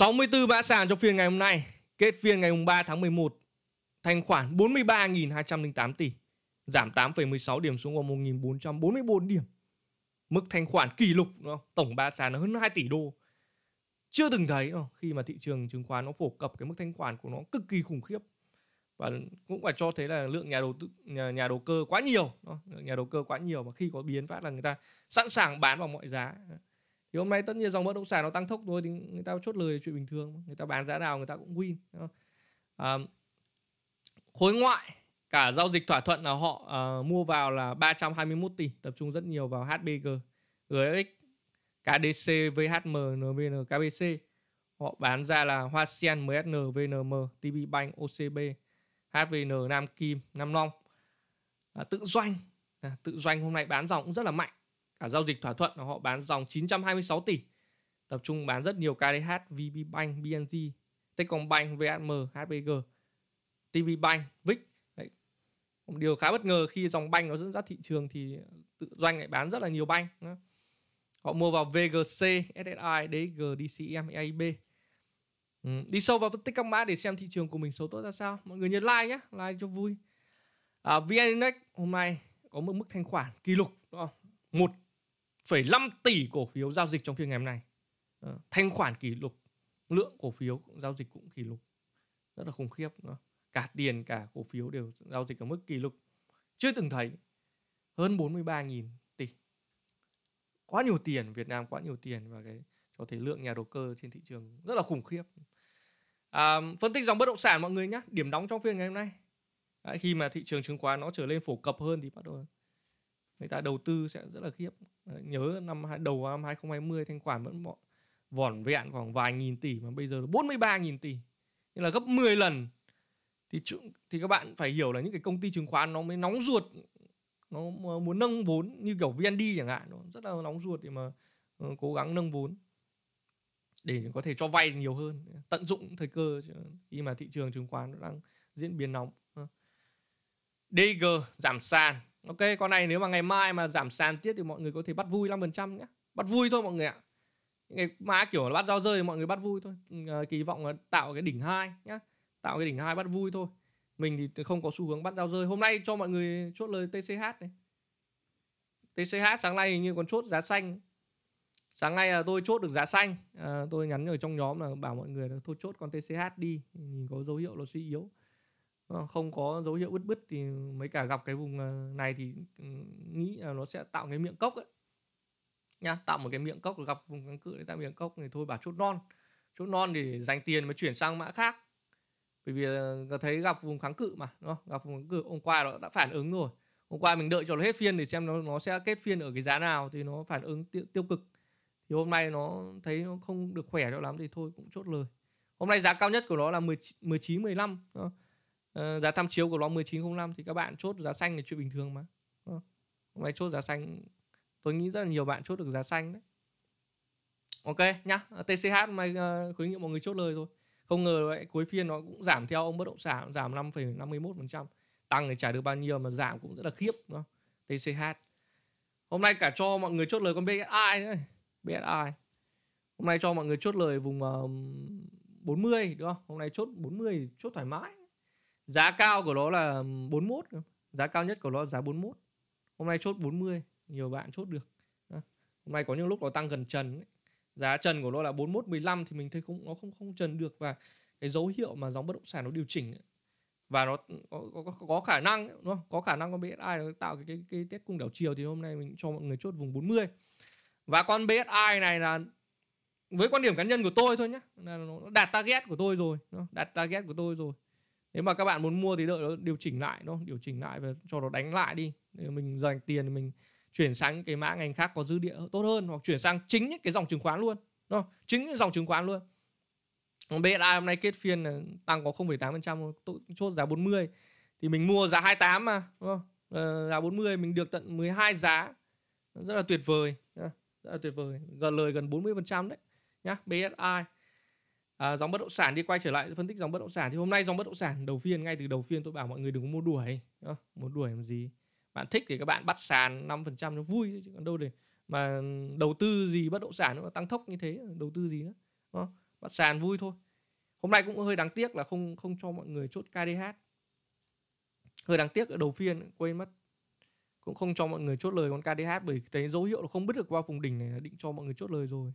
64 mã sàn trong phiên ngày hôm nay, kết phiên ngày 3 tháng 11, thanh khoản 43.208 tỷ, giảm 8,16 điểm xuống còn 1.444 điểm. Mức thanh khoản kỷ lục, nó tổng ba sàn hơn 2 tỷ đô. Chưa từng thấy đâu, khi mà thị trường chứng khoán nó phổ cập cái mức thanh khoản của nó cực kỳ khủng khiếp. Và cũng phải cho thấy là lượng nhà đầu tư nhà, nhà đầu cơ quá nhiều, đó, lượng nhà đầu cơ quá nhiều và khi có biến phát là người ta sẵn sàng bán vào mọi giá thì hôm nay tất nhiên dòng bất động sản nó tăng tốc thôi thì người ta chốt lời là chuyện bình thường người ta bán giá nào người ta cũng win à, khối ngoại cả giao dịch thỏa thuận là họ à, mua vào là 321 tỷ tập trung rất nhiều vào HBG GX KDC VHM NVN KBC họ bán ra là Hoa Sen MSN VNM TB Bank OCB HVN Nam Kim Nam Long à, tự doanh à, tự doanh hôm nay bán dòng cũng rất là mạnh cả giao dịch thỏa thuận họ bán dòng 926 tỷ tập trung bán rất nhiều KDH, VB Bank, BNG, Techcombank, VHM, HPG, TB Bank, VIX. Đấy. Điều khá bất ngờ khi dòng banh nó dẫn dắt thị trường thì tự doanh lại bán rất là nhiều banh. Họ mua vào VGC, SSI, dcm EIB. Ừ. Đi sâu vào phân tích các mã để xem thị trường của mình số tốt ra sao. Mọi người nhớ like nhé, like cho vui. À, VN Index hôm nay có một mức thanh khoản kỷ lục đúng không? 1 1,5 tỷ cổ phiếu giao dịch trong phiên ngày hôm nay. Ờ, thanh khoản kỷ lục, lượng cổ phiếu giao dịch cũng kỷ lục. Rất là khủng khiếp. Cả tiền cả cổ phiếu đều giao dịch ở mức kỷ lục. Chưa từng thấy hơn 43.000 tỷ. Quá nhiều tiền, Việt Nam quá nhiều tiền và cái cho thấy lượng nhà đầu cơ trên thị trường rất là khủng khiếp. À, phân tích dòng bất động sản mọi người nhé, điểm đóng trong phiên ngày hôm nay. Đấy, khi mà thị trường chứng khoán nó trở lên phổ cập hơn thì bắt đầu người ta đầu tư sẽ rất là khiếp nhớ năm đầu năm 2020 thanh khoản vẫn vỏn vẹn khoảng vài nghìn tỷ mà bây giờ là 43 nghìn tỷ như là gấp 10 lần thì thì các bạn phải hiểu là những cái công ty chứng khoán nó mới nóng ruột nó muốn nâng vốn như kiểu VND chẳng hạn nó rất là nóng ruột để mà ờ, cố gắng nâng vốn để có thể cho vay nhiều hơn tận dụng thời cơ khi mà thị trường chứng khoán nó đang diễn biến nóng ờ. DG giảm sàn Ok con này nếu mà ngày mai mà giảm sàn tiết thì mọi người có thể bắt vui 5% nhé Bắt vui thôi mọi người ạ Ngày mai kiểu là bắt dao rơi thì mọi người bắt vui thôi ừ, ờ, Kỳ vọng là tạo cái đỉnh hai nhé Tạo cái đỉnh hai bắt vui thôi Mình thì không có xu hướng bắt dao rơi Hôm nay cho mọi người chốt lời TCH này TCH sáng nay hình như còn chốt giá xanh Sáng nay là tôi chốt được giá xanh à, Tôi nhắn ở trong nhóm là bảo mọi người là Thôi chốt con TCH đi Nhìn có dấu hiệu là suy yếu Ờ, không có dấu hiệu bứt bứt thì mấy cả gặp cái vùng ờ, này thì ừ, nghĩ là nó sẽ tạo cái miệng cốc ấy nha tạo một cái miệng cốc gặp vùng kháng cự tạo miệng cốc thì thôi bảo chốt non chốt non thì dành tiền mới chuyển sang mã khác bởi vì ờ, thấy gặp vùng kháng cự mà nó gặp vùng kháng cự hôm qua nó đã phản ứng rồi hôm qua mình đợi cho nó hết phiên để xem nó nó sẽ kết phiên ở cái giá nào thì nó phản ứng tiêu, tiêu cực thì hôm nay nó thấy nó không được khỏe cho lắm thì thôi cũng chốt lời hôm nay giá cao nhất của nó là 19 19 15 đó Ờ, giá tham chiếu của nó 1905 thì các bạn chốt giá xanh là chuyện bình thường mà ờ, hôm nay chốt giá xanh tôi nghĩ rất là nhiều bạn chốt được giá xanh đấy ok nhá ờ, TCH mai uh, khuyến nghị mọi người chốt lời thôi không ngờ vậy cuối phiên nó cũng giảm theo ông bất động sản giảm 5,51% tăng thì trả được bao nhiêu mà giảm cũng rất là khiếp đó. TCH hôm nay cả cho mọi người chốt lời con BSI nữa BSI hôm nay cho mọi người chốt lời vùng uh, 40 đúng không hôm nay chốt 40 chốt thoải mái Giá cao của nó là 41 Giá cao nhất của nó giá 41 Hôm nay chốt 40 Nhiều bạn chốt được Hôm nay có những lúc nó tăng gần trần ấy. Giá trần của nó là 41 15 Thì mình thấy cũng nó không không trần được Và cái dấu hiệu mà dòng bất động sản nó điều chỉnh ấy. Và nó có, có, có khả năng đúng không? Có khả năng con BSI nó tạo cái, cái, cái test cung đảo chiều Thì hôm nay mình cho mọi người chốt vùng 40 Và con BSI này là với quan điểm cá nhân của tôi thôi nhé là nó đạt target của tôi rồi đạt target của tôi rồi nếu mà các bạn muốn mua thì đợi nó điều chỉnh lại nó điều chỉnh lại và cho nó đánh lại đi để mình dành tiền thì mình chuyển sang cái mã ngành khác có dư địa tốt hơn hoặc chuyển sang chính những cái dòng chứng khoán luôn đúng không? chính những dòng chứng khoán luôn BSI hôm nay kết phiên là tăng có 0,8% tôi chốt giá 40 thì mình mua giá 28 mà đúng không? Ờ, giá 40 mình được tận 12 giá rất là tuyệt vời rất là tuyệt vời gần lời gần 40% đấy nhá BSI à, dòng bất động sản đi quay trở lại phân tích dòng bất động sản thì hôm nay dòng bất động sản đầu phiên ngay từ đầu phiên tôi bảo mọi người đừng có mua đuổi à, mua đuổi làm gì bạn thích thì các bạn bắt sàn 5% nó vui chứ còn đâu để mà đầu tư gì bất động sản nó tăng tốc như thế đầu tư gì nữa à, bắt sàn vui thôi hôm nay cũng hơi đáng tiếc là không không cho mọi người chốt KDH hơi đáng tiếc ở đầu phiên quên mất cũng không cho mọi người chốt lời con KDH bởi thấy dấu hiệu nó không bứt được qua vùng đỉnh này định cho mọi người chốt lời rồi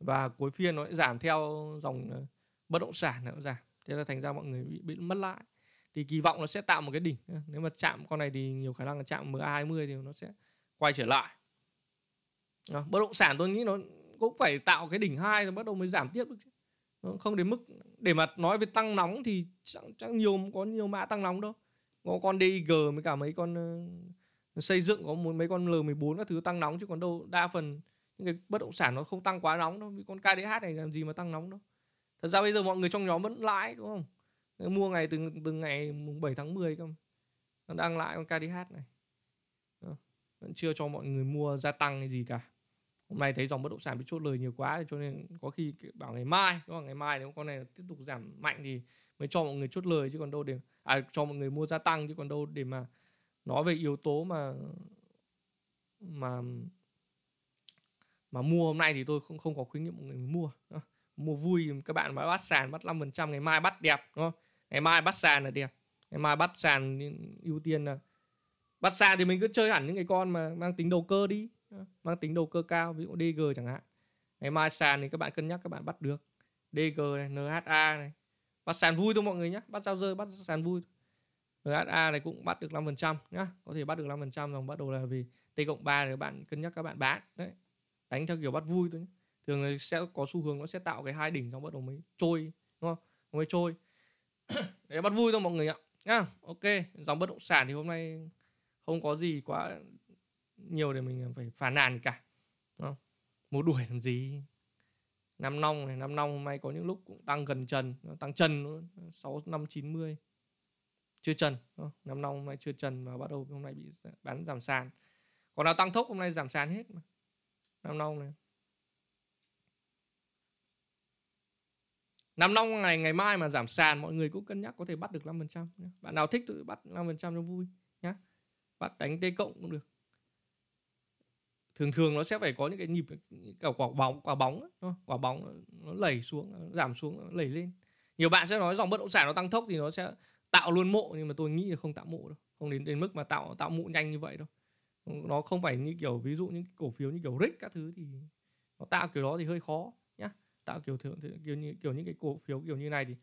và cuối phiên nó giảm theo dòng ờ, bất động sản nó giảm thế là thành ra mọi người bị, bị mất lãi thì kỳ vọng nó sẽ tạo một cái đỉnh nếu mà chạm con này thì nhiều khả năng là chạm MA 20 thì nó sẽ quay trở lại đó, ờ, bất động sản tôi nghĩ nó cũng phải tạo cái đỉnh hai rồi bắt đầu mới giảm tiếp ờ, không đến mức để mà nói về tăng nóng thì chẳng, chẳng nhiều có nhiều mã tăng nóng đâu có con DIG với cả mấy con uh, xây dựng có mấy con L14 các thứ tăng nóng chứ còn đâu đa phần những cái bất động sản nó không tăng quá nóng đâu con KDH này làm gì mà tăng nóng đâu thật ra bây giờ mọi người trong nhóm vẫn lãi đúng không mua ngày từ từ ngày mùng 7 tháng 10 không nó đang lãi con KDH này vẫn chưa cho mọi người mua gia tăng hay gì cả hôm nay thấy dòng bất động sản bị chốt lời nhiều quá cho nên có khi bảo ngày mai đúng không ngày mai nếu con này tiếp tục giảm mạnh thì mới cho mọi người chốt lời chứ còn đâu để à cho mọi người mua gia tăng chứ còn đâu để mà nói về yếu tố mà mà mà mua hôm nay thì tôi không không có khuyến nghị mọi người mua mua vui các bạn mà bắt sàn bắt 5% ngày mai bắt đẹp đúng không ngày mai bắt sàn là đẹp ngày mai bắt sàn ưu tiên là bắt sàn thì mình cứ chơi hẳn những cái con mà mang tính đầu cơ đi mang tính đầu cơ cao ví dụ DG chẳng hạn ngày mai sàn thì các bạn cân nhắc các bạn bắt được DG này NHA này bắt sàn vui thôi mọi người nhé bắt giao rơi bắt sàn vui NHA này cũng bắt được 5% nhá có thể bắt được 5% dòng bắt đầu là vì T cộng ba thì các bạn cân nhắc các bạn bán đấy đánh theo kiểu bắt vui thôi nhé. thường là sẽ có xu hướng nó sẽ tạo cái hai đỉnh xong bắt đầu mới trôi đúng không nó mới trôi để bắt vui thôi mọi người ạ nhá ok dòng bất động sản thì hôm nay không có gì quá nhiều để mình phải phản nàn cả đúng không mua đuổi làm gì năm nong này năm nong hôm nay có những lúc cũng tăng gần trần tăng trần luôn sáu năm chín mươi chưa trần năm nong hôm nay chưa trần và bắt đầu hôm nay bị bán giảm sàn còn nào tăng thốc hôm nay giảm sàn hết mà năm Nông này năm Nông ngày ngày mai mà giảm sàn mọi người cũng cân nhắc có thể bắt được 5% trăm. Bạn nào thích thì bắt 5% cho vui nhá. Bắt đánh T cộng cũng được. Thường thường nó sẽ phải có những cái nhịp cả quả bóng quả bóng ấy, quả bóng nó lẩy xuống nó giảm xuống nó lẩy lên. Nhiều bạn sẽ nói dòng bất động sản nó tăng tốc thì nó sẽ tạo luôn mộ nhưng mà tôi nghĩ là không tạo mộ đâu, không đến đến mức mà tạo tạo mộ nhanh như vậy đâu nó không phải như kiểu ví dụ những cổ phiếu như kiểu rick các thứ thì nó tạo kiểu đó thì hơi khó nhá tạo kiểu thử, kiểu như kiểu những cái cổ phiếu kiểu như này thì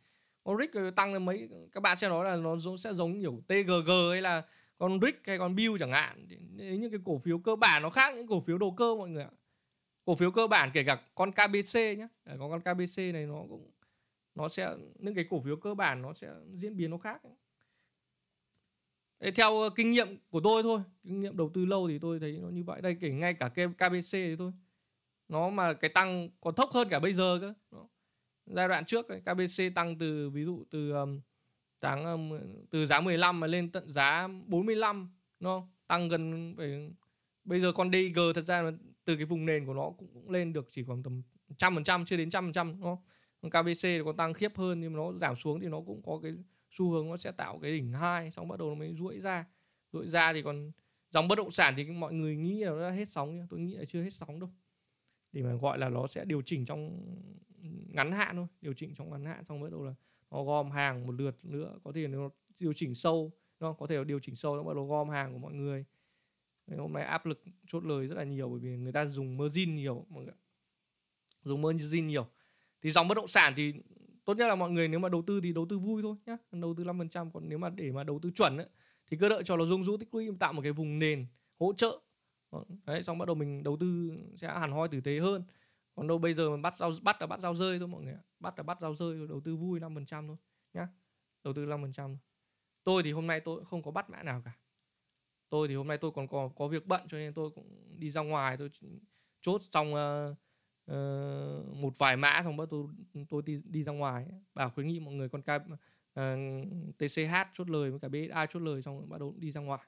con rick tăng lên mấy các bạn sẽ nói là nó sẽ giống kiểu tgg hay là con rick hay con bill chẳng hạn những cái cổ phiếu cơ bản nó khác những cổ phiếu đồ cơ mọi người ạ cổ phiếu cơ bản kể cả con kbc nhá có con kbc này nó cũng nó sẽ những cái cổ phiếu cơ bản nó sẽ diễn biến nó khác ấy theo ờ, kinh nghiệm của tôi thôi kinh nghiệm đầu tư lâu thì tôi thấy nó như vậy đây kể ngay cả KBC thì thôi nó mà cái tăng còn thấp hơn cả bây giờ cơ Đó. giai đoạn trước KBC tăng từ ví dụ từ um, tháng um, từ giá 15 mà lên tận giá 45 nó tăng gần phải bây giờ con DG thật ra từ cái vùng nền của nó cũng, cũng lên được chỉ khoảng tầm trăm phần trăm chưa đến trăm phần trăm nó KBC còn tăng khiếp hơn nhưng mà nó giảm xuống thì nó cũng có cái xu hướng nó sẽ tạo cái đỉnh hai xong bắt đầu nó mới duỗi ra duỗi ra thì còn dòng bất động sản thì mọi người nghĩ là nó đã hết sóng nhá tôi nghĩ là chưa hết sóng đâu để mà gọi là nó sẽ điều chỉnh trong ngắn hạn thôi điều chỉnh trong ngắn hạn xong bắt đầu là nó gom hàng một lượt nữa có thể nó điều chỉnh sâu nó có thể nó điều chỉnh sâu nó bắt đầu gom hàng của mọi người hôm nay áp lực chốt lời rất là nhiều bởi vì người ta dùng margin nhiều mọi người dùng margin nhiều thì dòng bất động sản thì tốt nhất là mọi người nếu mà đầu tư thì đầu tư vui thôi nhá đầu tư 5% còn nếu mà để mà đầu tư chuẩn ấy, thì cứ đợi cho nó rung rũ tích lũy tạo một cái vùng nền hỗ trợ vâng, đấy xong bắt đầu mình đầu tư sẽ hẳn hoi tử tế hơn còn đâu bây giờ mình bắt rau bắt là bắt rau rơi thôi mọi người bắt là bắt rau rơi đầu tư vui 5% thôi nhá đầu tư 5% tôi thì hôm nay tôi không có bắt mã nào cả tôi thì hôm nay tôi còn có có việc bận cho nên tôi cũng đi ra ngoài tôi chốt xong uh, uh, một vài mã xong bắt tôi tôi đi, đi ra ngoài bảo khuyến nghị mọi người con ca uh, ờ, TCH chốt lời với cả BSA chốt lời xong bắt đầu đi ra ngoài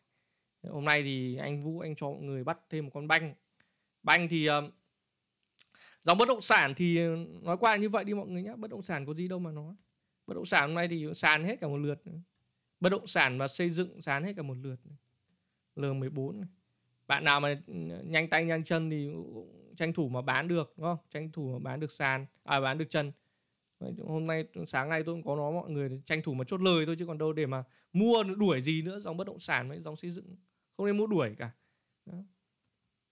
ờ, hôm nay thì anh Vũ anh cho mọi người bắt thêm một con banh banh thì uh, dòng bất động sản thì nói qua như vậy đi mọi người nhé bất động sản có gì đâu mà nói bất động sản hôm nay thì sàn hết cả một lượt bất động sản và xây dựng sàn hết cả một lượt L14 này. bạn nào mà ừ, nhanh tay nhanh chân thì tranh thủ mà bán được đúng không tranh thủ mà bán được sàn à bán được chân hôm nay sáng nay tôi cũng có nói mọi người tranh thủ mà chốt lời thôi chứ còn đâu để mà mua đuổi gì nữa dòng bất động sản với dòng xây dựng không nên mua đuổi cả Đó.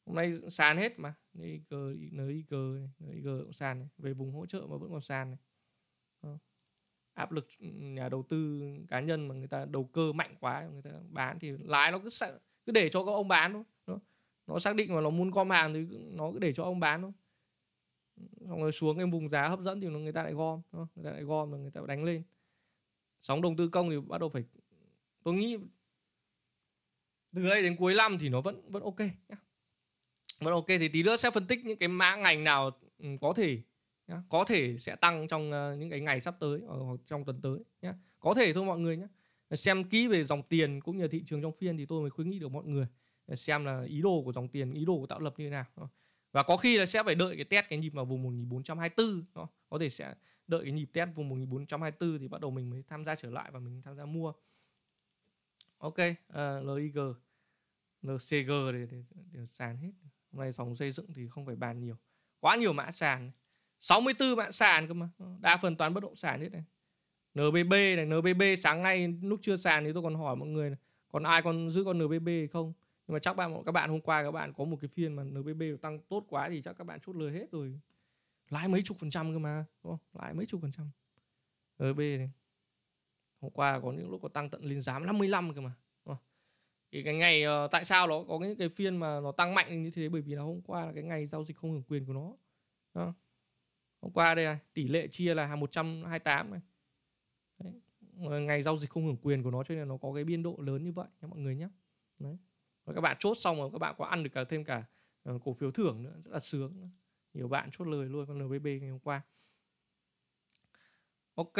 hôm nay sàn hết mà nơi cơ, nơi cơ, nơi cơ động sàn này. về vùng hỗ trợ mà vẫn còn sàn này Đó. áp lực ừ, nhà đầu tư cá nhân mà người ta đầu cơ mạnh quá người ta bán thì lái nó cứ sợ cứ để cho các ông bán thôi nó xác định mà nó muốn gom hàng thì nó cứ để cho ông bán thôi xong rồi xuống cái vùng giá hấp dẫn thì người ta lại gom người ta lại gom và người ta đánh lên sóng đầu tư công thì bắt đầu phải tôi nghĩ từ đây đến cuối năm thì nó vẫn vẫn ok nhá. vẫn ok thì tí nữa sẽ phân tích những cái mã ngành nào ừ, có thể nhá. có thể sẽ tăng trong ờ, những cái ngày sắp tới hoặc trong tuần tới nhá. có thể thôi mọi người nhé xem kỹ về dòng tiền cũng như thị trường trong phiên thì tôi mới khuyến nghị được mọi người xem là ý đồ của dòng tiền ý đồ của tạo lập như thế nào và có khi là sẽ phải đợi cái test cái nhịp vào vùng 1424 đó. có thể sẽ đợi cái nhịp test vùng 1424 thì bắt đầu mình mới tham gia trở lại và mình tham gia mua ok uh, LIG LCG để, để, sàn hết hôm nay phòng xây dựng thì không phải bàn nhiều quá nhiều mã sàn 64 mã sàn cơ mà đa phần toàn bất động sản hết này NBB này NBB sáng nay lúc chưa sàn thì tôi còn hỏi mọi người còn ai còn giữ con NBB không nhưng mà chắc bạn các bạn hôm qua các bạn có một cái phiên mà NBB tăng tốt quá thì chắc các bạn chốt lời hết rồi lãi mấy chục phần trăm cơ mà đúng không lãi mấy chục phần trăm NBB này hôm qua có những lúc có tăng tận lên giám 55 cơ mà thì cái ngày ờ, tại sao nó có những cái phiên mà nó tăng mạnh như thế bởi vì là hôm qua là cái ngày giao dịch không hưởng quyền của nó đúng hôm qua đây này tỷ lệ chia là 128 này Đấy. ngày giao dịch không hưởng quyền của nó cho nên nó có cái biên độ lớn như vậy nha mọi người nhé Đấy và các bạn chốt xong rồi các bạn có ăn được cả thêm cả ờ, cổ phiếu thưởng nữa rất là sướng nhiều bạn chốt lời luôn con NBB ngày hôm qua ok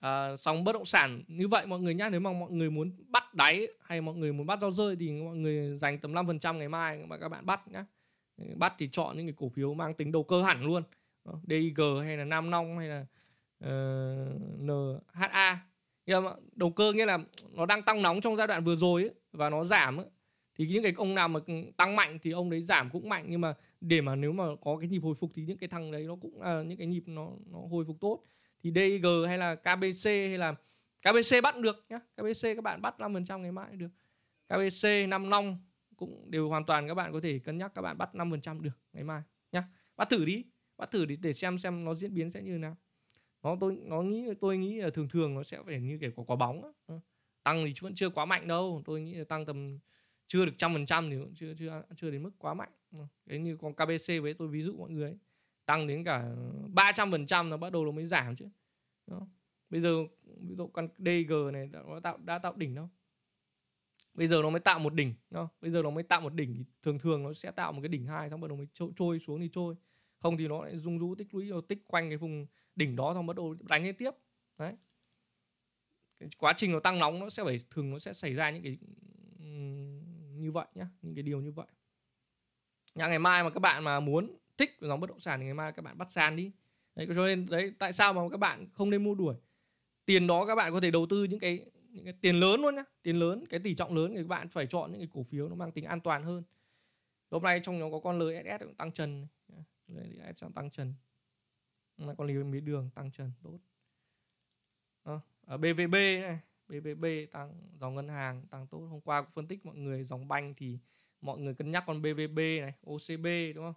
à, sóng bất động sản như vậy mọi người nhá nếu mà mọi người muốn bắt đáy hay mọi người muốn bắt rau rơi thì mọi người dành tầm 5% ngày mai mà các bạn bắt nhá bắt thì chọn những cái cổ phiếu mang tính đầu cơ hẳn luôn DIG hay là Nam Long hay là uh, ờ, NHA đầu cơ nghĩa là nó đang tăng nóng trong giai đoạn vừa rồi ấy, và nó giảm ấy, thì những cái ông nào mà tăng mạnh thì ông đấy giảm cũng mạnh nhưng mà để mà nếu mà có cái nhịp hồi phục thì những cái thằng đấy nó cũng à, những cái nhịp nó nó hồi phục tốt thì DIG hay là KBC hay là KBC bắt được nhá KBC các bạn bắt 5% ngày mai được KBC Nam Long cũng đều hoàn toàn các bạn có thể cân nhắc các bạn bắt 5% được ngày mai nhá bắt thử đi bắt thử đi để xem xem nó diễn biến sẽ như nào nó tôi nó nghĩ tôi nghĩ là thường thường nó sẽ phải như kiểu quả, bóng á. Ờ, tăng thì vẫn chưa quá mạnh đâu tôi nghĩ là tăng tầm chưa được trăm phần trăm thì cũng chưa chưa chưa đến mức quá mạnh cái như con KBC với tôi ví dụ mọi người ấy, tăng đến cả 300 phần trăm nó bắt đầu nó mới giảm chứ đó. bây giờ ví dụ con DG này đã, đã tạo đã tạo đỉnh đâu bây giờ nó mới tạo một đỉnh đó. bây giờ nó mới tạo một đỉnh thì thường thường nó sẽ tạo một cái đỉnh hai xong bắt đầu mới trôi, trôi xuống thì trôi không thì nó lại rung rú tích lũy rồi tích quanh cái vùng đỉnh đó xong bắt đầu đánh lên tiếp đấy cái quá trình nó tăng nóng nó sẽ phải thường nó sẽ xảy ra những cái như vậy nhé những cái điều như vậy nhà ngày mai mà các bạn mà muốn thích dòng bất động sản thì ngày mai các bạn bắt sàn đi đấy cho nên đấy tại sao mà các bạn không nên mua đuổi tiền đó các bạn có thể đầu tư những cái những cái tiền lớn luôn nhá tiền lớn cái tỷ trọng lớn thì các bạn phải chọn những cái cổ phiếu nó mang tính an toàn hơn hôm nay trong nhóm có con LSS cũng tăng trần LSS tăng trần con lý mía đường tăng trần tốt à, ở BVB này BBB tăng dòng ngân hàng tăng tốt hôm qua cũng phân tích mọi người dòng banh thì mọi người cân nhắc con BVB này OCB đúng không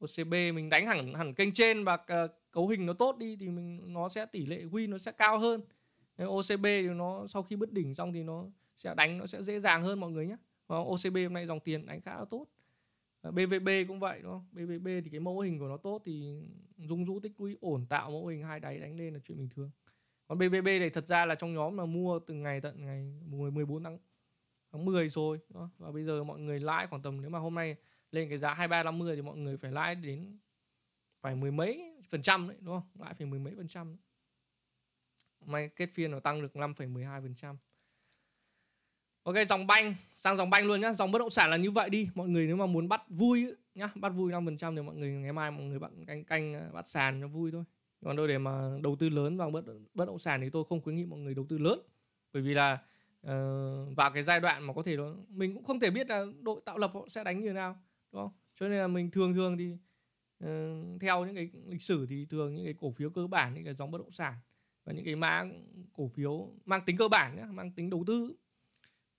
OCB mình đánh hẳn hẳn kênh trên và ờ, cấu hình nó tốt đi thì mình nó sẽ tỷ lệ win nó sẽ cao hơn Nên OCB thì nó sau khi bứt đỉnh xong thì nó sẽ đánh nó sẽ dễ dàng hơn mọi người nhé và OCB hôm nay dòng tiền đánh khá là tốt BVB ờ, cũng vậy đúng không? BVB thì cái mẫu hình của nó tốt thì dung rũ tích lũy ổn tạo mẫu hình hai đáy đánh lên là chuyện bình thường còn BVB này thật ra là trong nhóm mà mua từ ngày tận ngày 10, 14 tháng tháng 10 rồi đó. và bây giờ mọi người lãi khoảng tầm nếu mà hôm nay lên cái giá 2350 thì mọi người phải lãi đến phải mười mấy phần trăm đấy đúng không lãi phải mười mấy phần trăm may kết phiên nó tăng được 5,12 phần trăm Ok dòng banh sang dòng banh luôn nhá dòng bất động sản là như vậy đi mọi người nếu mà muốn bắt vui nhá bắt vui 5% thì mọi người ngày mai mọi người bạn canh canh ờ, bắt sàn cho vui thôi còn đâu để mà đầu tư lớn vào bất bất động sản thì tôi không khuyến nghị mọi người đầu tư lớn bởi vì là uh, vào cái giai đoạn mà có thể đó mình cũng không thể biết là đội tạo lập họ sẽ đánh như thế nào đúng không cho nên là mình thường thường thì uh, theo những cái lịch sử thì thường những cái cổ phiếu cơ bản những cái dòng bất động sản và những cái mã cổ phiếu mang tính cơ bản nhá, mang tính đầu tư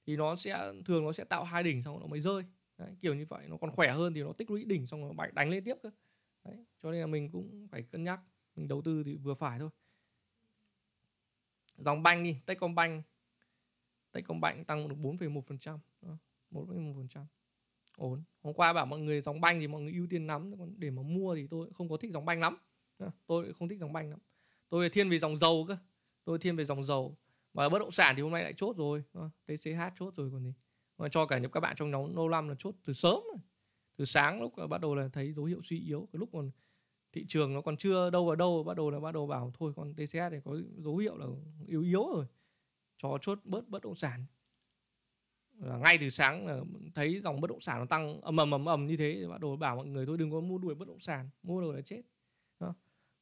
thì nó sẽ thường nó sẽ tạo hai đỉnh xong nó mới rơi Đấy, kiểu như vậy nó còn khỏe hơn thì nó tích lũy đỉnh xong rồi nó đánh lên tiếp cơ Đấy, cho nên là mình cũng phải cân nhắc mình đầu tư thì vừa phải thôi dòng banh đi Techcombank Techcombank tăng được 4,1% trăm. ổn hôm qua bảo mọi người dòng banh thì mọi người ưu tiên lắm còn để mà mua thì tôi không có thích dòng banh lắm tôi không thích dòng banh lắm tôi thiên về dòng dầu cơ tôi thiên về dòng dầu mà bất động sản thì hôm nay lại chốt rồi TCH chốt rồi còn gì mà cho cả những các bạn trong nhóm nô năm là chốt từ sớm từ sáng lúc bắt đầu là thấy dấu hiệu suy yếu cái lúc còn thị trường nó còn chưa đâu vào đâu bắt đầu là bắt đầu bảo thôi con TCS này có dấu hiệu là yếu yếu rồi cho chốt bớt bất động sản là ngay từ sáng thấy dòng bất động sản nó tăng ầm ầm ầm ầm như thế bắt đầu bảo mọi người thôi đừng có mua đuổi bất động sản mua rồi là chết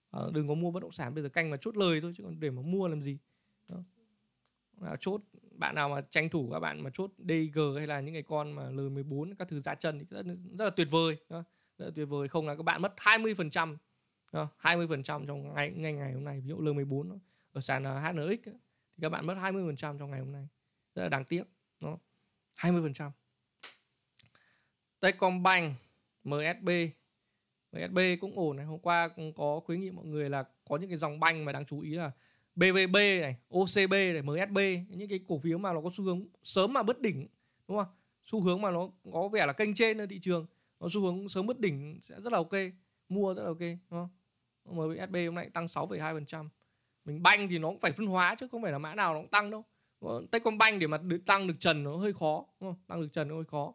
ờ, đừng có mua bất động sản bây giờ canh mà chốt lời thôi chứ còn để mà mua làm gì đó. chốt bạn nào mà tranh thủ các bạn mà chốt DG hay là những cái con mà L14 các thứ giá chân thì rất, rất là tuyệt vời đó rất tuyệt vời không là các bạn mất 20 20 trong ngày, ngày ngày hôm nay ví dụ L14 ở sàn à, HNX thì các bạn mất 20 trong ngày hôm nay rất là đáng tiếc nó 20 phần trăm Techcombank MSB MSB cũng ổn này hôm qua cũng có khuyến nghị mọi người là có những cái dòng banh mà đáng chú ý là BVB này, OCB này, MSB những cái cổ phiếu mà nó có xu hướng sớm mà bứt đỉnh đúng không? Xu hướng mà nó có vẻ là kênh trên ở thị trường nó xu hướng sớm mất đỉnh sẽ rất là ok mua rất là ok đúng không MBSB hôm nay tăng 6,2% mình banh thì nó cũng phải phân hóa chứ không phải là mã nào nó cũng tăng đâu ờ, Techcombank để mà tăng được trần nó hơi khó đúng không? tăng được trần nó hơi khó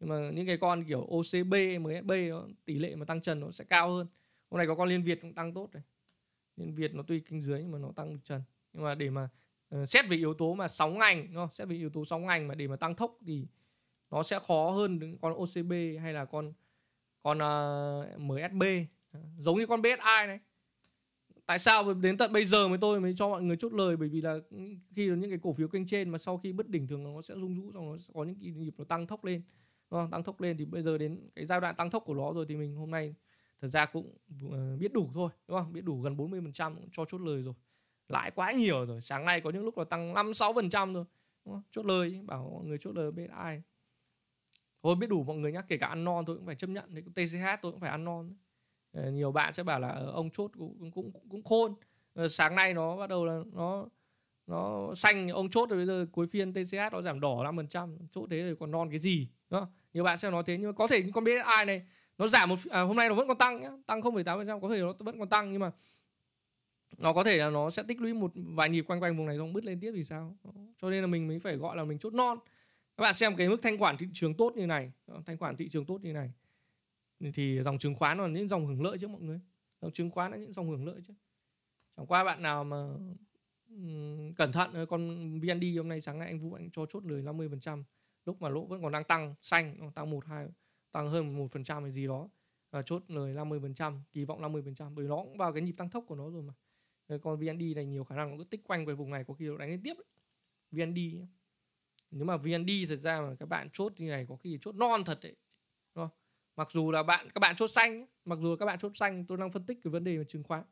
nhưng mà những cái con kiểu OCB, MSB nó, tỷ lệ mà tăng trần nó sẽ cao hơn hôm nay có con Liên Việt cũng tăng tốt này Liên Việt nó tuy kinh dưới nhưng mà nó tăng được trần nhưng mà để mà uh, xét về yếu tố mà sóng ngành đúng không? xét về yếu tố sóng ngành mà để mà tăng thốc thì nó sẽ khó hơn con OCB hay là con con uh, à, MSB giống như con BSI này tại sao đến tận bây giờ mới tôi mới cho mọi người chốt lời bởi vì là khi những cái cổ phiếu kênh trên mà sau khi bứt đỉnh thường nó sẽ rung rũ xong nó sẽ có những kỳ nhịp nó tăng thốc lên đúng không? tăng thốc lên thì bây giờ đến cái giai đoạn tăng thốc của nó rồi thì mình hôm nay thật ra cũng ờ, biết đủ thôi đúng không biết đủ gần 40 phần trăm cho chốt lời rồi lãi quá nhiều rồi sáng nay có những lúc là tăng 5 6 phần trăm rồi đúng không? chốt lời bảo mọi người chốt lời bên ai thôi biết đủ mọi người nhá kể cả ăn non tôi cũng phải chấp nhận đấy tch tôi cũng phải ăn non ờ, nhiều bạn sẽ bảo là ờ, ông chốt cũng cũng cũng, khôn ờ, sáng nay nó bắt đầu là nó nó xanh ông chốt rồi bây giờ cuối phiên TCH nó giảm đỏ năm phần trăm, chốt thế rồi còn non cái gì đó nhiều bạn sẽ nói thế nhưng mà có thể những con BSI này nó giảm một à, hôm nay nó vẫn còn tăng nhá tăng 0,8% có thể nó vẫn còn tăng nhưng mà nó có thể là nó sẽ tích lũy một vài nhịp quanh quanh vùng này xong bứt lên tiếp thì sao cho nên là mình mới phải gọi là mình chốt non các bạn xem cái mức thanh khoản thị trường tốt như này thanh khoản thị trường tốt như này thì dòng chứng khoán là những dòng hưởng lợi chứ mọi người dòng chứng khoán là những dòng hưởng lợi chứ chẳng qua bạn nào mà cẩn thận ờ, con VND hôm nay sáng nay anh Vũ anh cho chốt lời 50% lúc mà lỗ vẫn còn đang tăng xanh tăng một hai tăng hơn một phần trăm hay gì đó à, chốt lời 50% kỳ vọng 50% bởi nó cũng vào cái nhịp tăng tốc của nó rồi mà còn VND này nhiều khả năng nó cứ tích quanh về vùng này có khi nó đánh lên tiếp VND ấy nếu mà VND thật ra mà các bạn chốt như này có khi chốt non thật đấy đúng không? mặc dù là bạn các bạn chốt xanh mặc dù các bạn chốt xanh tôi đang phân tích cái vấn đề về chứng khoán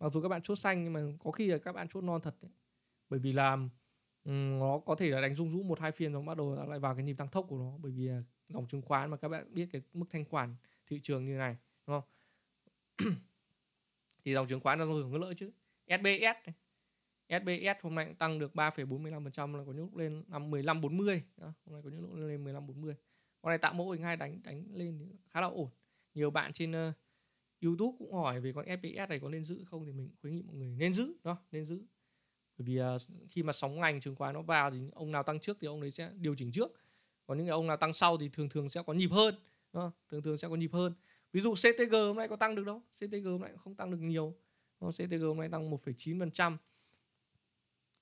mặc dù các bạn chốt xanh nhưng mà có khi là các bạn chốt non thật đấy. bởi vì là ừ, nó có thể là đánh rung rũ một hai phiên rồi bắt đầu lại vào cái nhịp tăng tốc của nó bởi vì dòng chứng khoán mà các bạn biết cái mức thanh khoản thị trường như này đúng không thì dòng chứng khoán nó hưởng cái lợi chứ SBS này, SBS hôm nay cũng tăng được 3,45% là có những lúc lên 15.40 đó, hôm nay có nhúc lúc lên 15.40 con này tạo mẫu hình hai đánh đánh lên khá là ổn nhiều bạn trên uh, YouTube cũng hỏi về con sbs này có nên giữ không thì mình khuyến nghị mọi người nên giữ đó nên giữ bởi vì uh, khi mà sóng ngành chứng khoán nó vào thì ông nào tăng trước thì ông đấy sẽ điều chỉnh trước còn những ông nào tăng sau thì thường thường sẽ có nhịp hơn đó, thường thường sẽ có nhịp hơn ví dụ CTG hôm nay có tăng được đâu CTG hôm nay không tăng được nhiều ờ, CTG hôm nay tăng 1,9%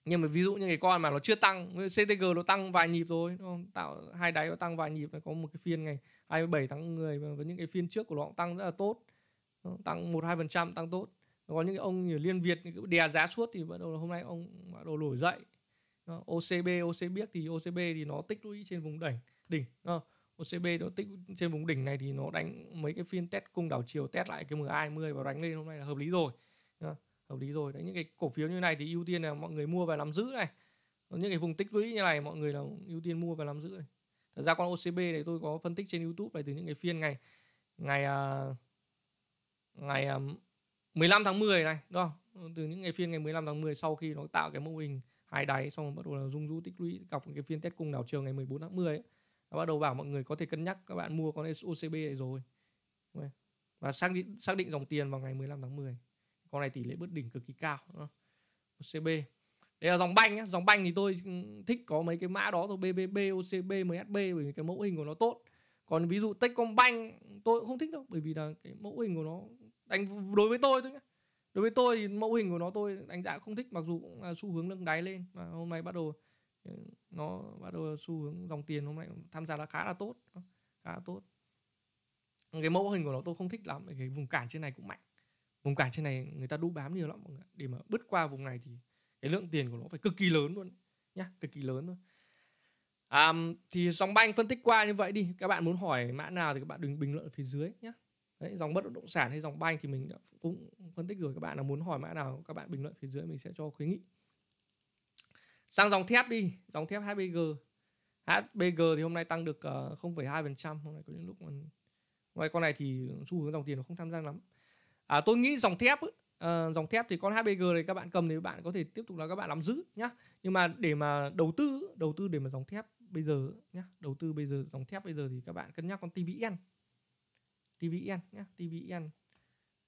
nhưng mà ví dụ như cái con mà nó chưa tăng CTG nó tăng vài nhịp rồi nó tạo hai đáy nó tăng vài nhịp nó có một cái phiên ngày 27 tháng 10 với những cái phiên trước của nó cũng tăng rất là tốt nó tăng một hai phần trăm tăng tốt có những cái ông như Liên Việt cứ đè giá suốt thì bắt đầu là hôm nay ông bắt đầu nổi dậy nó, OCB OCB thì OCB thì nó tích lũy trên vùng đỉnh đỉnh nó, OCB nó tích trên vùng đỉnh này thì nó đánh mấy cái phiên test cung đảo chiều test lại cái MA20 và đánh lên hôm nay là hợp lý rồi hợp lý rồi đấy những cái cổ phiếu như này thì ưu tiên là mọi người mua và nắm giữ này những cái vùng tích lũy như này mọi người là ưu tiên mua và nắm giữ này thật ra con OCB này tôi có phân tích trên YouTube này từ những cái phiên ngày ngày à, ngày 15 à, tháng 10 này đó từ những ngày phiên ngày 15 tháng 10 sau khi nó tạo cái mô hình hai đáy xong rồi bắt đầu là rung rũ tích lũy gặp cái phiên test cung đảo trường ngày 14 tháng 10 ấy, nó bắt đầu bảo mọi người có thể cân nhắc các bạn mua con OCB này rồi và xác định xác định dòng tiền vào ngày 15 tháng 10 con này tỷ lệ bứt đỉnh cực kỳ cao OCB, đây là dòng banh nhé. dòng banh thì tôi ừ, thích có mấy cái mã đó thôi bbb ocb msb bởi vì cái mẫu hình của nó tốt còn ví dụ techcombank tôi cũng không thích đâu bởi vì là cái mẫu hình của nó đánh đối với tôi thôi nhé đối với tôi thì mẫu hình của nó tôi đánh giá không thích mặc dù cũng là xu hướng nâng đáy lên mà hôm nay bắt đầu ừ, nó bắt đầu xu hướng dòng tiền hôm nay tham gia là khá là tốt khá là tốt cái mẫu hình của nó tôi không thích lắm cái vùng cản trên này cũng mạnh vùng cản trên này người ta đu bám nhiều lắm mọi người để mà bứt qua vùng này thì cái lượng tiền của nó phải cực kỳ lớn luôn nhá cực kỳ lớn luôn à, thì dòng banh phân tích qua như vậy đi các bạn muốn hỏi mã nào thì các bạn đừng bình luận ở phía dưới nhé Đấy, dòng bất động sản hay dòng banh thì mình cũng phân tích rồi các bạn là muốn hỏi mã nào các bạn bình luận phía dưới mình sẽ cho khuyến nghị sang dòng thép đi dòng thép HBG HBG thì hôm nay tăng được 0,2% ờ, hôm nay có những lúc mà... ngoài con này thì xu hướng dòng tiền nó không tham gia lắm à, tôi nghĩ dòng thép ấy, uh, dòng thép thì con HBG này các bạn cầm thì các bạn có thể tiếp tục là các bạn nắm giữ nhá nhưng mà để mà đầu tư đầu tư để mà dòng thép bây giờ nhá đầu tư bây giờ dòng thép bây giờ thì các bạn cân nhắc con TVN TVN nhá TVN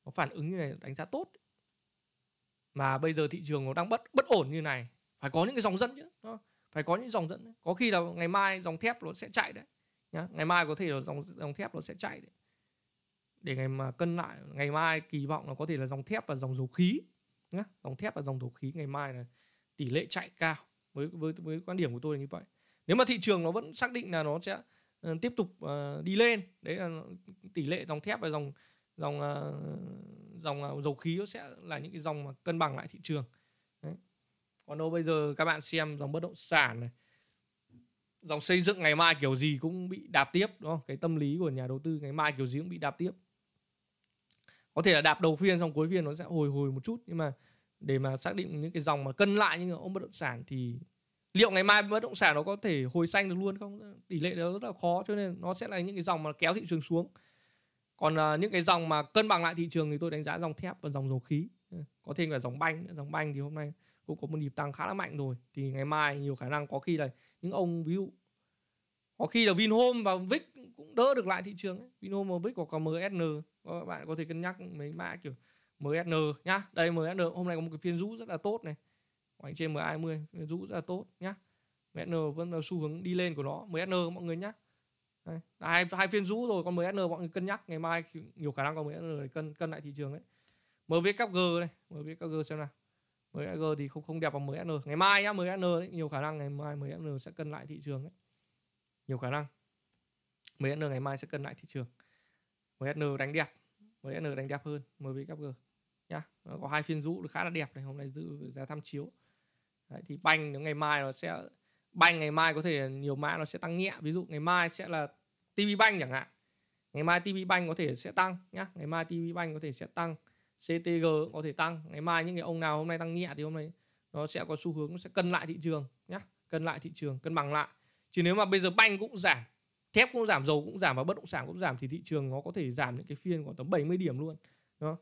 nó phản ứng như này đánh giá tốt mà bây giờ thị trường nó đang bất bất ổn như này phải có những cái dòng dẫn chứ đó. phải có những dòng dẫn có khi là ngày mai dòng thép nó sẽ chạy đấy nhá ngày mai có thể là dòng dòng thép nó sẽ chạy đấy để ngày mà cân lại ngày mai kỳ vọng nó có thể là dòng thép và dòng dầu khí nhá dòng thép và dòng dầu khí ngày mai là tỷ lệ chạy cao với với với quan điểm của tôi là như vậy nếu mà thị trường nó vẫn xác định là nó sẽ ờ, tiếp tục uh, đi lên đấy là tỷ lệ dòng thép và dòng dòng uh, dòng dầu khí nó sẽ là những cái dòng mà cân bằng lại thị trường đấy. còn đâu bây giờ các bạn xem dòng bất động sản này dòng xây dựng ngày mai kiểu gì cũng bị đạp tiếp đúng không cái tâm lý của nhà đầu tư ngày mai kiểu gì cũng bị đạp tiếp có thể là đạp đầu phiên xong cuối phiên nó sẽ hồi hồi một chút nhưng mà để mà xác định những cái dòng mà cân lại những ông bất động sản thì liệu ngày mai bất động sản nó có thể hồi xanh được luôn không tỷ lệ đó rất là khó cho nên nó sẽ là những cái dòng mà kéo thị trường xuống còn uh, những cái dòng mà cân bằng lại thị trường thì tôi đánh giá dòng thép và dòng dầu khí có thêm cả dòng banh dòng banh thì hôm nay cũng có một nhịp tăng khá là mạnh rồi thì ngày mai nhiều khả năng có khi là những ông ví dụ có khi là Vinhome và Vic cũng đỡ được lại thị trường ấy. Vinhome và Vic hoặc cả MSN các bạn có thể cân nhắc mấy mã kiểu MSN nhá đây MSN hôm nay có một cái phiên rũ rất là tốt này khoảng trên MA20 phiên rũ rất là tốt nhá MSN vẫn là xu hướng đi lên của nó MSN mọi người nhá đây. hai hai phiên rũ rồi còn MSN mọi người cân nhắc ngày mai nhiều khả năng còn MSN để cân cân lại thị trường đấy MV Cap G này MV Cap G xem nào G thì không không đẹp bằng MSN ngày mai nhá MSN đấy nhiều khả năng ngày mai MSN sẽ cân lại thị trường đấy nhiều khả năng MSN ngày mai sẽ cân lại thị trường MSN đánh đẹp MSN đánh đẹp hơn MVKG nhá nó có hai phiên rũ được khá là đẹp này hôm nay giữ giá tham chiếu Đấy, thì banh nếu ngày mai nó sẽ banh ngày mai có thể nhiều mã nó sẽ tăng nhẹ ví dụ ngày mai sẽ là TV banh chẳng hạn ngày mai TV banh có thể sẽ tăng nhá ngày mai TV banh có thể sẽ tăng CTG có thể tăng ngày mai những cái ông nào hôm nay tăng nhẹ thì hôm nay nó sẽ có xu hướng nó sẽ cân lại thị trường nhá cân lại thị trường cân bằng lại chứ nếu mà bây giờ banh cũng giảm thép cũng giảm dầu cũng giảm và bất động sản cũng giảm thì thị trường nó có thể giảm những cái phiên khoảng tầm 70 điểm luôn đó.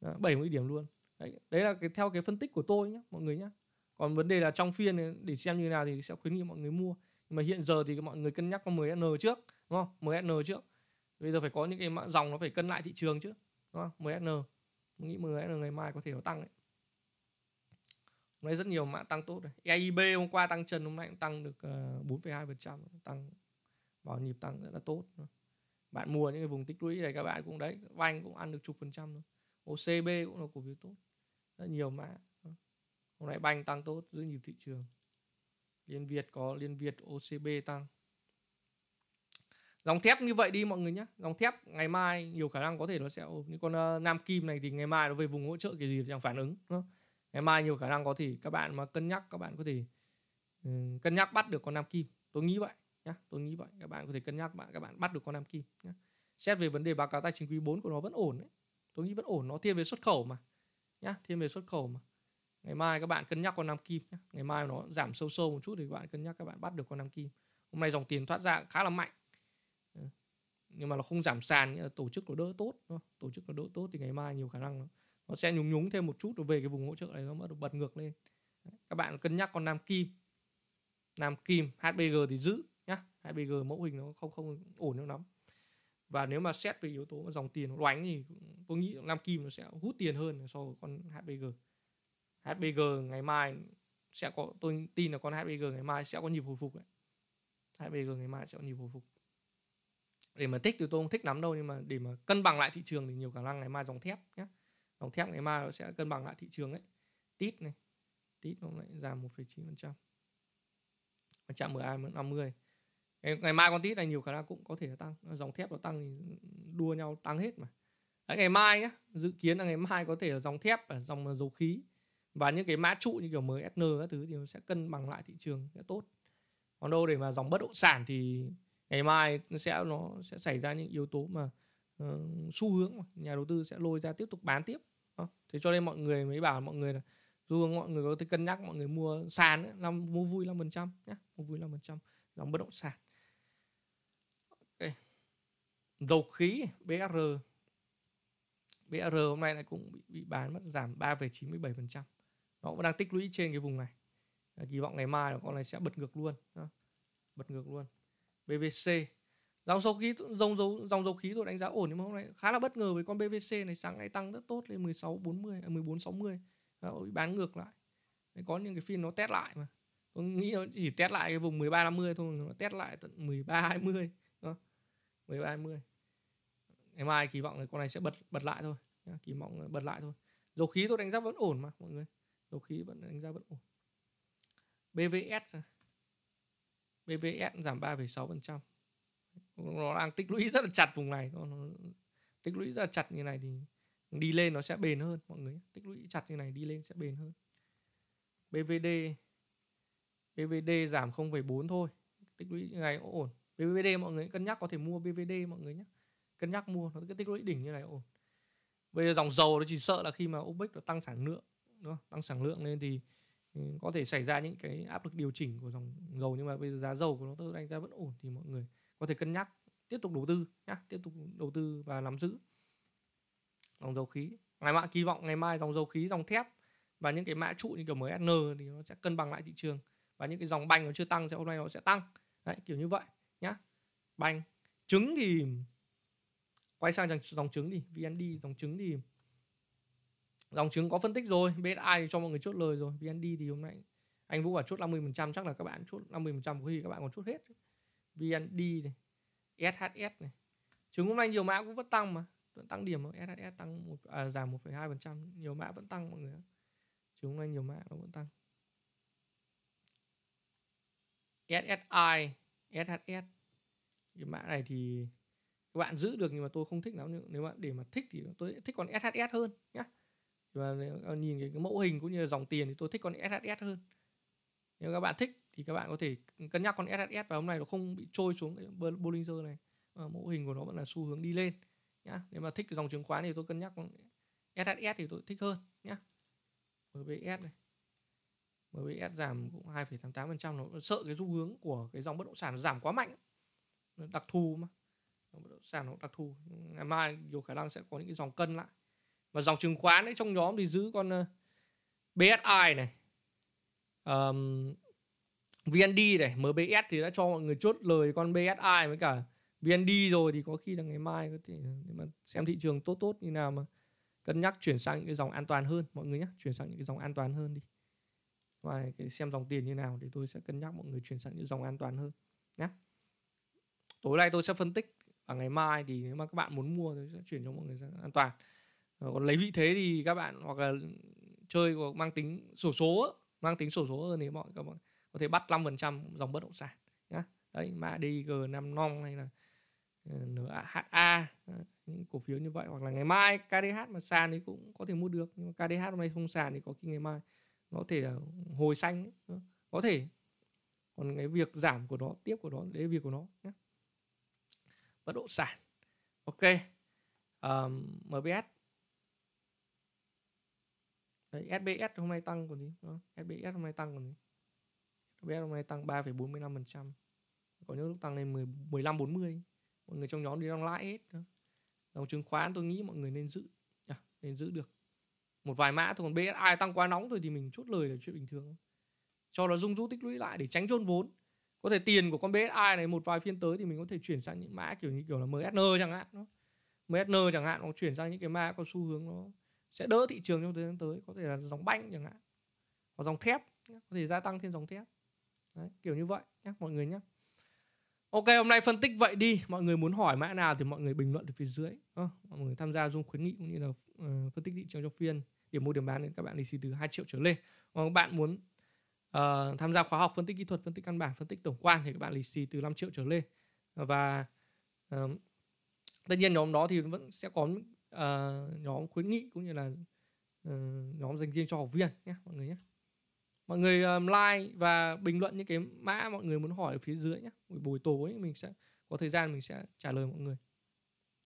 đó 70 điểm luôn đấy, đấy là cái theo cái phân tích của tôi nhé mọi người nhé còn vấn đề là trong phiên để xem như nào thì sẽ khuyến nghị mọi người mua nhưng mà hiện giờ thì mọi người cân nhắc con 10n trước đúng không 10n trước bây giờ phải có những cái mã dòng nó phải cân lại thị trường chứ đúng không 10n nghĩ 10n ngày mai có thể nó tăng đấy hôm nay rất nhiều mã tăng tốt rồi EIB hôm qua tăng trần hôm nay cũng tăng được 4,2% ờ, tăng vào nhịp tăng rất là tốt bạn mua những cái vùng tích lũy này các bạn cũng đấy vanh cũng ăn được chục phần trăm thôi OCB cũng là cổ phiếu tốt rất nhiều mã hôm nay banh tăng tốt giữ nhịp thị trường Liên Việt có Liên Việt OCB tăng dòng thép như vậy đi mọi người nhé dòng thép ngày mai nhiều khả năng có thể nó sẽ những con uh, nam kim này thì ngày mai nó về vùng hỗ trợ kiểu gì chẳng phản ứng đúng không? ngày mai nhiều khả năng có thể các bạn mà cân nhắc các bạn có thể um, cân nhắc bắt được con nam kim tôi nghĩ vậy nhá tôi nghĩ vậy các bạn có thể cân nhắc bạn các bạn bắt được con nam kim nhá xét về vấn đề báo cáo tài chính quý 4 của nó vẫn ổn đấy tôi nghĩ vẫn ổn nó thiên về xuất khẩu mà nhá thiên về xuất khẩu mà ngày mai các bạn cân nhắc con nam kim nhá ngày mai nó giảm sâu sâu một chút thì các bạn cân nhắc các bạn bắt được con nam kim hôm nay dòng tiền thoát ra khá là mạnh ừ. nhưng mà nó không giảm sàn nghĩa là tổ chức nó đỡ tốt tổ chức nó đỡ tốt thì ngày mai nhiều khả năng nó, sẽ nhúng nhúng thêm một chút về cái vùng hỗ trợ này nó bắt được bật ngược lên các bạn cân nhắc con nam kim nam kim hbg thì giữ nhá HPG mẫu hình nó không không ổn đâu lắm và nếu mà xét về yếu tố mà dòng tiền loánh thì tôi nghĩ Nam Kim nó sẽ hút tiền hơn so với con HbG HbG ngày mai sẽ có tôi tin là con HbG ngày mai sẽ có nhịp hồi phục đấy HPG ngày mai sẽ có nhịp hồi phục để mà thích thì tôi không thích lắm đâu nhưng mà để mà cân bằng lại thị trường thì nhiều khả năng ngày mai dòng thép nhé dòng thép ngày mai nó sẽ cân bằng lại thị trường đấy tít này tít nó lại giảm 1,9% phần trăm chạm MA 50 ngày mai con tít này nhiều khả năng cũng có thể là tăng dòng thép nó tăng thì đua nhau tăng hết mà Đấy, ngày mai nhá dự kiến là ngày mai có thể là dòng thép dòng dầu khí và những cái mã trụ như kiểu mới SN các thứ thì nó sẽ cân bằng lại thị trường sẽ tốt còn đâu để mà dòng bất động sản thì ngày mai nó sẽ nó sẽ xảy ra những yếu tố mà uh, xu hướng mà nhà đầu tư sẽ lôi ra tiếp tục bán tiếp đó. thế cho nên mọi người mới bảo mọi người là dù mọi người có thể cân nhắc mọi người mua sàn năm mua vui 5% nhé mua vui 5% dòng bất động sản okay. dầu khí BR BR hôm nay lại cũng bị, bị bán mất giảm 3,97% nó vẫn đang tích lũy trên cái vùng này kỳ vọng ngày mai con này sẽ bật ngược luôn bật ngược luôn BVC dòng dầu khí dòng dầu dòng dầu khí tôi đánh giá ổn nhưng mà hôm nay khá là bất ngờ với con BVC này sáng nay tăng rất tốt lên 16 40 à, 14 60 đó, bị bán ngược lại Đấy, có những cái phiên nó test lại mà tôi nghĩ nó chỉ test lại cái vùng 13 50 thôi nó test lại tận 13 20 20 ngày mai kỳ vọng là con này sẽ bật bật lại thôi kỳ vọng bật lại thôi dầu khí tôi đánh giá vẫn ổn mà mọi người dầu khí vẫn đánh giá vẫn ổn BVS à. BVS giảm 3,6% nó đang tích lũy rất là chặt vùng này nó, nó tích lũy rất là chặt như này thì đi lên nó sẽ bền hơn mọi người tích lũy chặt như này đi lên sẽ bền hơn BVD BVD giảm 0,4 thôi tích lũy như này ổn BVD mọi người cân nhắc có thể mua BVD mọi người nhé cân nhắc mua nó cái tích lũy đỉnh như này ổn bây giờ dòng dầu nó chỉ sợ là khi mà OPEC nó tăng sản lượng đúng không? tăng sản lượng lên thì ừ, có thể xảy ra những cái áp lực điều chỉnh của dòng dầu nhưng mà bây giờ giá dầu của nó tôi đánh giá vẫn ổn thì mọi người có thể cân nhắc tiếp tục đầu tư nhá tiếp tục đầu tư và nắm giữ dòng dầu khí ngày mai kỳ vọng ngày mai dòng dầu khí dòng thép và những cái mã trụ như kiểu mới SN thì nó sẽ cân bằng lại thị trường và những cái dòng banh nó chưa tăng sẽ hôm nay nó sẽ tăng đấy kiểu như vậy nhá banh trứng thì quay sang dòng, trứng đi vnd dòng trứng thì dòng trứng có phân tích rồi biết ai cho mọi người chốt lời rồi vnd thì hôm nay anh vũ bảo chốt 50% chắc là các bạn chốt 50% có khi các bạn còn chốt hết vnd này shs này trứng hôm nay nhiều mã cũng vẫn tăng mà vẫn tăng điểm shs tăng một à, giảm 1,2% nhiều mã vẫn tăng mọi người trứng hôm nay nhiều mã nó vẫn tăng SSI SHS cái mã này thì các bạn giữ được nhưng mà tôi không thích lắm nếu bạn để mà thích thì tôi thích con SHS hơn nhá và nhìn cái, mẫu hình cũng như là dòng tiền thì tôi thích con SHS hơn nếu các bạn thích thì các bạn có thể cân nhắc con SHS và hôm nay nó không bị trôi xuống cái Bollinger này à, mẫu hình của nó vẫn là xu hướng đi lên nhá nếu mà thích dòng chứng khoán thì tôi cân nhắc con SHS thì tôi thích hơn nhá MBS này MBS giảm cũng 2,88% nó sợ cái xu hướng của cái dòng bất động sản nó giảm quá mạnh nó đặc thù mà dòng bất động sản nó đặc thù ngày mai nhiều khả năng sẽ có những cái dòng cân lại và dòng chứng khoán ấy trong nhóm thì giữ con ờ, BSI này um, VND này MBS thì đã cho mọi người chốt lời con BSI với cả VND rồi thì có khi là ngày mai có thể nếu mà xem thị trường tốt tốt như nào mà cân nhắc chuyển sang những cái dòng an toàn hơn mọi người nhé chuyển sang những cái dòng an toàn hơn đi và xem dòng tiền như nào thì tôi sẽ cân nhắc mọi người chuyển sang những dòng an toàn hơn nhé tối nay tôi sẽ phân tích và ngày mai thì nếu mà các bạn muốn mua tôi sẽ chuyển cho mọi người sang an toàn ờ, còn lấy vị thế thì các bạn hoặc là chơi hoặc mang tính sổ số mang tính sổ số hơn thì mọi các bạn có thể bắt 5% dòng bất động sản nhá đấy mã DG 5 nong hay là ờ, NHA ờ, những cổ phiếu như vậy hoặc là ngày mai KDH mà sàn thì cũng có thể mua được nhưng mà KDH hôm nay không sàn thì có khi ngày mai nó thể là hồi xanh có thể còn cái việc giảm của nó tiếp của nó đấy là việc của nó nhé bất động sản ok um, MBS đấy, SBS hôm nay tăng còn gì đó. SBS hôm nay tăng còn gì SBS hôm nay tăng 3,45% có những lúc tăng lên 10, 15 40 mọi người trong nhóm đi đăng lãi hết dòng chứng khoán tôi nghĩ mọi người nên giữ nên giữ được một vài mã thôi còn BSI tăng quá nóng rồi thì mình chốt lời là chuyện bình thường cho nó dung rũ tích lũy lại để tránh chôn vốn có thể tiền của con BSI này một vài phiên tới thì mình có thể chuyển sang những mã kiểu như kiểu là MSN chẳng hạn đó. MSN chẳng hạn nó chuyển sang những cái mã có xu hướng nó sẽ đỡ thị trường trong thời gian tới có thể là dòng banh chẳng hạn hoặc dòng thép có thể gia tăng thêm dòng thép Đấy, kiểu như vậy nhé mọi người nhé Ok hôm nay phân tích vậy đi Mọi người muốn hỏi mã nào thì mọi người bình luận ở phía dưới ờ, Mọi người tham gia dung khuyến nghị cũng như là ờ, phân tích thị trường cho phiên điểm mua điểm bán thì các bạn lì xì từ 2 triệu trở lên còn các bạn muốn uh, tham gia khóa học phân tích kỹ thuật phân tích căn bản phân tích tổng quan thì các bạn lì xì từ 5 triệu trở lên và uh, tất nhiên nhóm đó thì vẫn sẽ có uh, nhóm khuyến nghị cũng như là uh, nhóm dành riêng cho học viên nhé mọi người nhé mọi người um, like và bình luận những cái mã mọi người muốn hỏi ở phía dưới nhé buổi, buổi tối mình sẽ có thời gian mình sẽ trả lời mọi người